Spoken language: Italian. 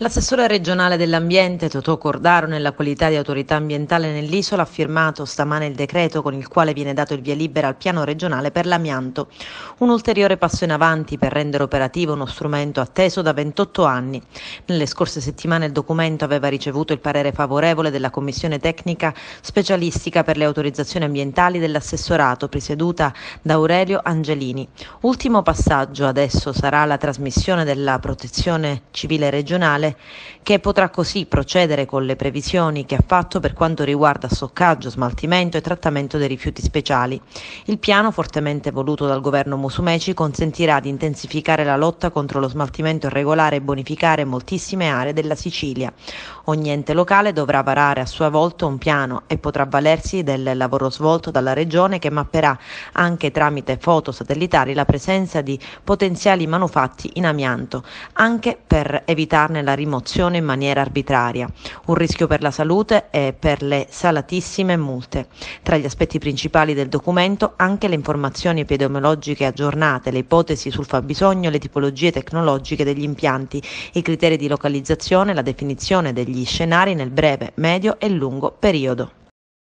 L'assessore regionale dell'ambiente Totò Cordaro nella qualità di autorità ambientale nell'isola ha firmato stamane il decreto con il quale viene dato il via libera al piano regionale per l'amianto, un ulteriore passo in avanti per rendere operativo uno strumento atteso da 28 anni. Nelle scorse settimane il documento aveva ricevuto il parere favorevole della Commissione tecnica specialistica per le autorizzazioni ambientali dell'assessorato presieduta da Aurelio Angelini. Ultimo passaggio adesso sarà la trasmissione della protezione civile regionale Centrale, che potrà così procedere con le previsioni che ha fatto per quanto riguarda stoccaggio, smaltimento e trattamento dei rifiuti speciali. Il piano, fortemente voluto dal governo Musumeci, consentirà di intensificare la lotta contro lo smaltimento irregolare e bonificare moltissime aree della Sicilia. Ogni ente locale dovrà varare a sua volta un piano e potrà avvalersi del lavoro svolto dalla Regione che mapperà anche tramite foto satellitari la presenza di potenziali manufatti in amianto, anche per evitarne la rimozione in maniera arbitraria, un rischio per la salute e per le salatissime multe. Tra gli aspetti principali del documento anche le informazioni epidemiologiche aggiornate, le ipotesi sul fabbisogno, le tipologie tecnologiche degli impianti, i criteri di localizzazione, la definizione degli scenari nel breve, medio e lungo periodo.